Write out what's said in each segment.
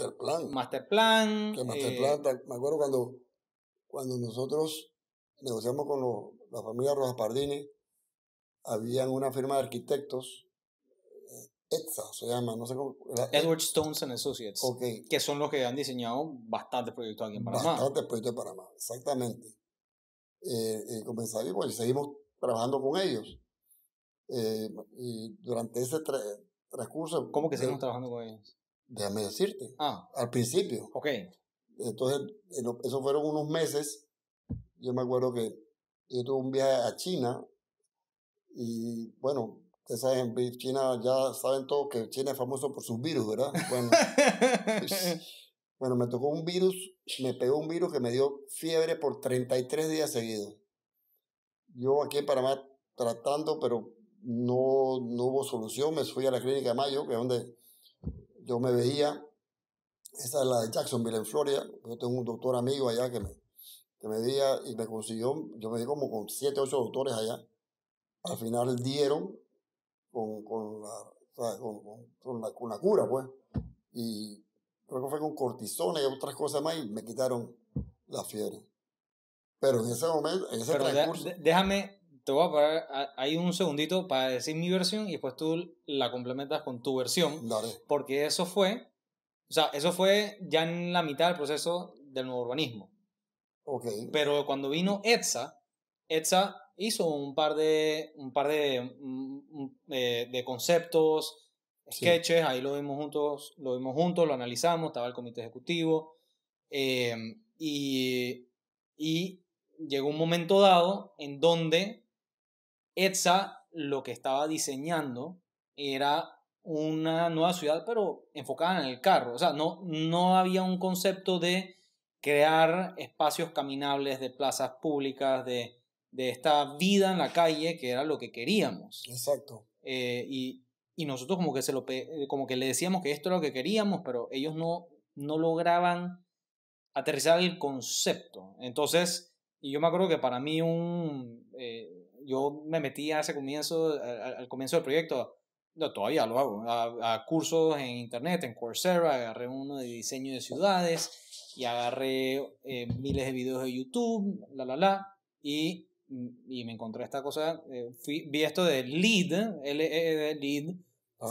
Master Plan. Master Plan. Master eh, Plan, me acuerdo cuando, cuando nosotros negociamos con los, la familia Rojas Pardini, había una firma de arquitectos, eh, ETSA se llama, no sé cómo. Edward Stones Associates. Que son los que han diseñado bastantes proyectos aquí en Panamá. Bastantes proyectos en Panamá, exactamente. Eh, comenzamos pues, y seguimos trabajando con ellos. y durante ese transcurso. ¿Cómo que seguimos trabajando con ellos? déjame decirte. Ah. Al principio. Ok. Entonces, eso fueron unos meses. Yo me acuerdo que yo tuve un viaje a China y bueno, ustedes saben, China ya saben todos que China es famoso por sus virus, ¿verdad? Bueno, bueno, me tocó un virus, me pegó un virus que me dio fiebre por 33 días seguidos. Yo aquí en Panamá tratando, pero no, no hubo solución. Me fui a la clínica de Mayo, que es donde yo me veía, esa es la de Jacksonville en Florida, yo tengo un doctor amigo allá que me, que me veía y me consiguió, yo me di como con siete ocho doctores allá, al final dieron con, con, la, cura, pues, y creo que fue con cortisona y otras cosas más y me quitaron la fiebre. Pero en ese momento, en ese Déjame te voy a parar ahí un segundito para decir mi versión y después tú la complementas con tu versión. Porque eso fue, o sea, eso fue ya en la mitad del proceso del nuevo urbanismo. Ok. Pero cuando vino ETSA, ETSA hizo un par de, un par de, mm, mm, eh, de, conceptos, sketches, ahí lo vimos juntos, lo vimos juntos, lo analizamos, estaba el comité ejecutivo. Eh, y, y llegó un momento dado en donde ETSA lo que estaba diseñando era una nueva ciudad, pero enfocada en el carro. O sea, no, no había un concepto de crear espacios caminables de plazas públicas, de, esta vida en la calle, que era lo que queríamos. Exacto. Eh, y, nosotros como que, se lo, eh, como que le decíamos que esto era lo que queríamos, pero ellos no, no lograban aterrizar el concepto. Entonces, y yo me acuerdo que para mí un, eh, yo me metí hace comienzo, al, comienzo del proyecto, no, todavía lo hago, a, cursos en internet, en Coursera, agarré uno de diseño de ciudades y agarré eh, miles de videos de YouTube, la, la, la, y, mm, me encontré esta cosa, eh, vi esto de lead l e, e d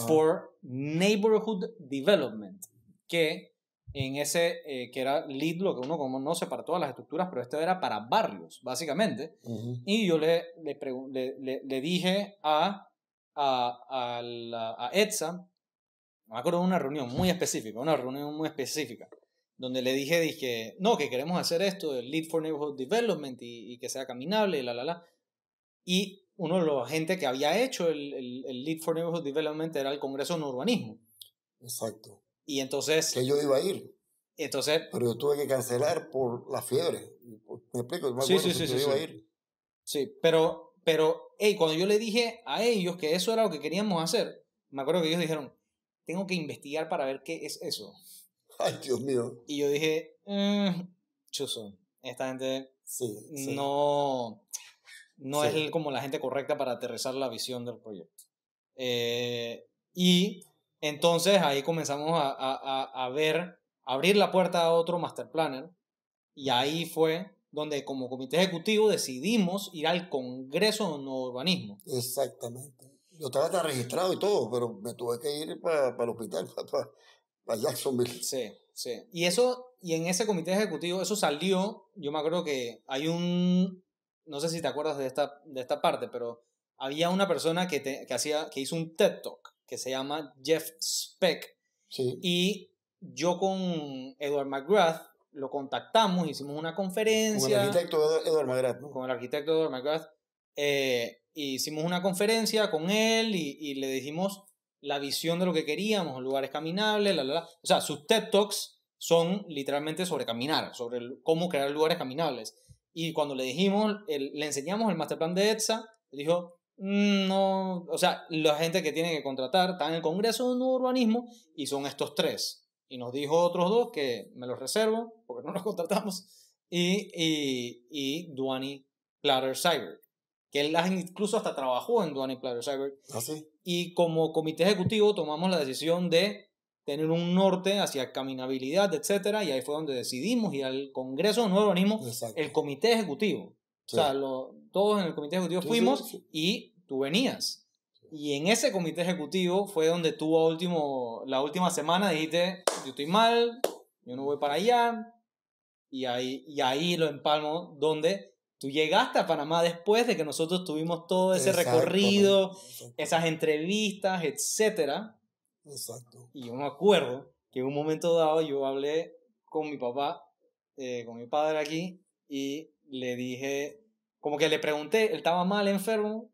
for Neighborhood Development, que en ese eh, que era lead, lo que uno como no sé para todas las estructuras, pero este era para barrios, básicamente. Y yo le, le, dije a, a, a, a me acuerdo de una reunión muy específica, una reunión muy específica, donde le dije, dije, no, que queremos hacer esto, el Lead for Neighborhood Development y, que sea caminable y la, la, la. Y uno de los agentes que había hecho el, el, el Lead for Neighborhood Development era el Congreso en Urbanismo. Exacto. Y entonces... Que yo iba a ir. Entonces... Pero yo tuve que cancelar por la fiebre. ¿Me explico? Me sí, sí, sí, sí, iba sí. A ir. sí, pero, pero hey, cuando yo le dije a ellos que eso era lo que queríamos hacer, me acuerdo que ellos dijeron, tengo que investigar para ver qué es eso. Ay, Dios mío. Y yo dije, mmm, esta gente sí, no, no es como la gente correcta para aterrizar la visión del proyecto. Eh, y entonces ahí comenzamos a, a, a, ver, abrir la puerta a otro master planner y ahí fue donde como comité ejecutivo decidimos ir al Congreso de Urbanismo. Exactamente. Yo estaba registrado y todo, pero me tuve que ir para, el hospital, para, Jacksonville. Sí, sí. Y eso, y en ese comité ejecutivo, eso salió, yo me acuerdo que hay un, no sé si te acuerdas de esta, de esta parte, pero había una persona que, que, hacía, que hizo un TED Talk que se llama Jeff Speck. Y yo con Edward McGrath lo contactamos, hicimos una conferencia. Con el arquitecto Edward McGrath. Con el arquitecto Edward McGrath. hicimos una conferencia con él y, le dijimos la visión de lo que queríamos, lugares caminables, la, la, O sea, sus TED Talks son literalmente sobre caminar, sobre cómo crear lugares caminables. Y cuando le dijimos, le enseñamos el master plan de ETSA, dijo, Mm, no, o sea, la gente que tiene que contratar está en el Congreso de Nuevo Urbanismo y son estos tres. Y nos dijo otros dos que me los reservo porque no los contratamos. Y, y, y Duani Platter Cyber, que él incluso hasta trabajó en Duany Platter Cyber. Ah, y como comité ejecutivo tomamos la decisión de tener un norte hacia caminabilidad, etcétera, y ahí fue donde decidimos ir al Congreso de Nuevo Urbanismo, el comité ejecutivo. O sea, todos en el comité ejecutivo fuimos y tú venías. Y en ese comité ejecutivo fue donde tú último, la última semana dijiste, yo estoy mal, yo no voy para allá. Y ahí, y ahí lo empalmo donde tú llegaste a Panamá después de que nosotros tuvimos todo ese recorrido, esas entrevistas, etc. Exacto. Y yo me acuerdo que en un momento dado yo hablé con mi papá, eh, con mi padre aquí, y le dije, como que le pregunté, él estaba mal, enfermo,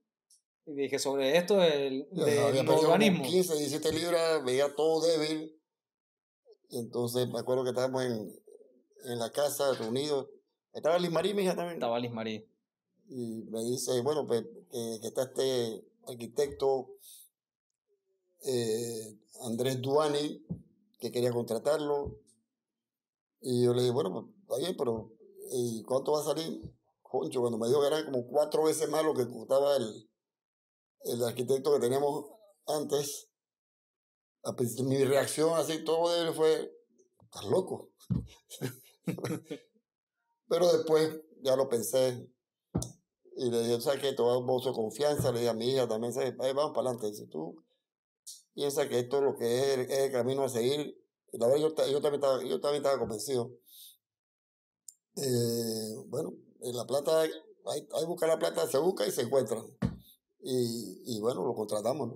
y dije sobre esto el de, de 15, 17 libras, veía todo débil. Entonces me acuerdo que estábamos en, en la casa reunidos. Estaba Liz Marí, mi hija también. Estaba Liz Marí. Y me dice, bueno, pues, que, está este arquitecto eh, Andrés Duani, que quería contratarlo. Y yo le dije, bueno, pues, está bien, pero ¿Y cuánto va a salir? Concho, cuando me dijo que era como cuatro veces más lo que costaba el, el arquitecto que teníamos antes, mi reacción así todo de él fue, estás loco. Pero después ya lo pensé y le dije, ¿sabes qué? un vos de confianza, le dije a mi hija también, vamos para adelante. dice, tú piensa que esto es lo que es, el camino a seguir, y la verdad yo, yo, también estaba, yo también estaba convencido eh, bueno, en La Plata hay, hay, buscar la plata, se busca y se encuentra. Y, y bueno, lo contratamos,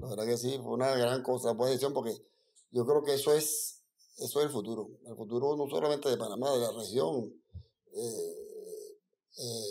La verdad que sí, fue una gran cosa, pues decisión, porque yo creo que eso es, eso es el futuro. El futuro no solamente de Panamá, de la región. eh, eh